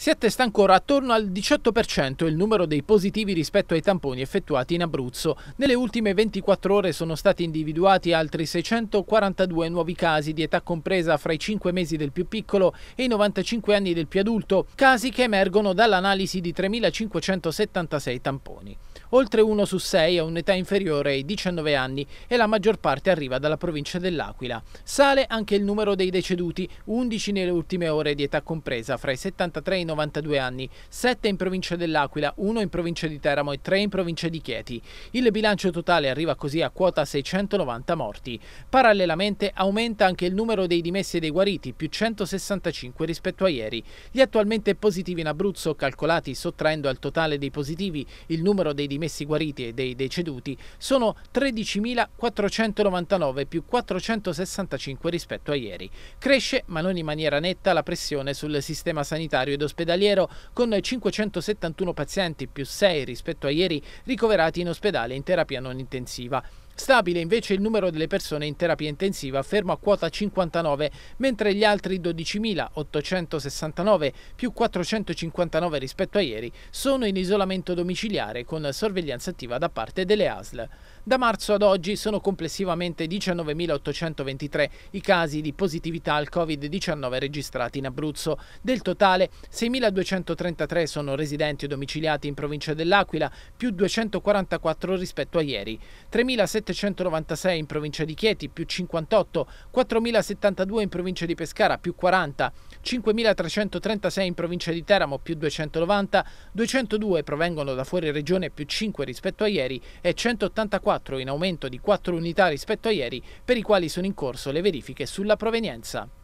Si attesta ancora attorno al 18% il numero dei positivi rispetto ai tamponi effettuati in Abruzzo. Nelle ultime 24 ore sono stati individuati altri 642 nuovi casi di età compresa fra i 5 mesi del più piccolo e i 95 anni del più adulto, casi che emergono dall'analisi di 3.576 tamponi. Oltre uno su sei ha un'età inferiore ai 19 anni e la maggior parte arriva dalla provincia dell'Aquila. Sale anche il numero dei deceduti, 11 nelle ultime ore di età compresa fra i 73 e i 92 anni, 7 in provincia dell'Aquila, 1 in provincia di Teramo e 3 in provincia di Chieti. Il bilancio totale arriva così a quota 690 morti. Parallelamente aumenta anche il numero dei dimessi e dei guariti, più 165 rispetto a ieri. Gli attualmente positivi in Abruzzo, calcolati sottraendo al totale dei positivi il numero dei dimessi guariti e dei deceduti, sono 13.499 più 465 rispetto a ieri. Cresce, ma non in maniera netta, la pressione sul sistema sanitario ed ospedale ospedaliero con 571 pazienti più 6 rispetto a ieri ricoverati in ospedale in terapia non intensiva. Stabile invece il numero delle persone in terapia intensiva, fermo a quota 59, mentre gli altri 12.869 più 459 rispetto a ieri sono in isolamento domiciliare con sorveglianza attiva da parte delle ASL. Da marzo ad oggi sono complessivamente 19.823 i casi di positività al Covid-19 registrati in Abruzzo. Del totale 6.233 sono residenti o domiciliati in provincia dell'Aquila, più 244 rispetto a ieri. 3.700 796 in provincia di Chieti, più 58, 4072 in provincia di Pescara, più 40, 5336 in provincia di Teramo, più 290, 202 provengono da fuori regione, più 5 rispetto a ieri e 184 in aumento di 4 unità rispetto a ieri, per i quali sono in corso le verifiche sulla provenienza.